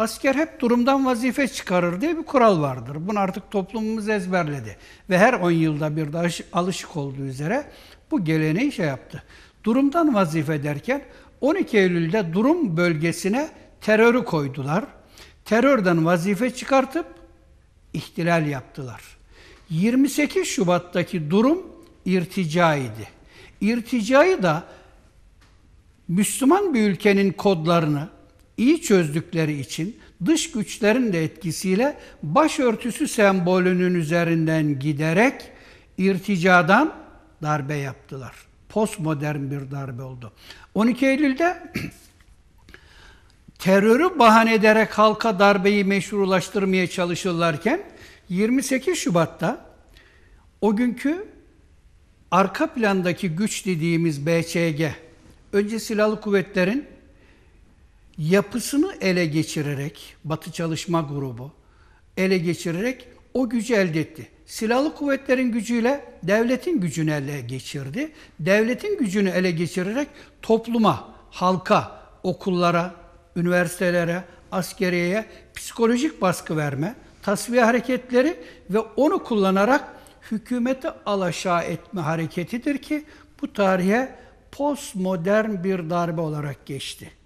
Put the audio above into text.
Asker hep durumdan vazife çıkarır diye bir kural vardır. Bunu artık toplumumuz ezberledi. Ve her 10 yılda bir de alışık olduğu üzere bu geleneği şey yaptı. Durumdan vazife derken 12 Eylül'de durum bölgesine terörü koydular. Terörden vazife çıkartıp ihtilal yaptılar. 28 Şubat'taki durum irticaiydi. İrticayı da Müslüman bir ülkenin kodlarını, iyi çözdükleri için dış güçlerin de etkisiyle başörtüsü sembolünün üzerinden giderek irticadan darbe yaptılar. Postmodern bir darbe oldu. 12 Eylül'de terörü bahane ederek halka darbeyi meşrulaştırmaya çalışırlarken 28 Şubat'ta o günkü arka plandaki güç dediğimiz BCG, önce silahlı kuvvetlerin yapısını ele geçirerek Batı Çalışma Grubu ele geçirerek o gücü elde etti. Silahlı kuvvetlerin gücüyle devletin gücünü ele geçirdi. Devletin gücünü ele geçirerek topluma, halka, okullara, üniversitelere, askeriyeye psikolojik baskı verme, tasfiye hareketleri ve onu kullanarak hükümeti alaşağı etme hareketidir ki bu tarihe postmodern bir darbe olarak geçti.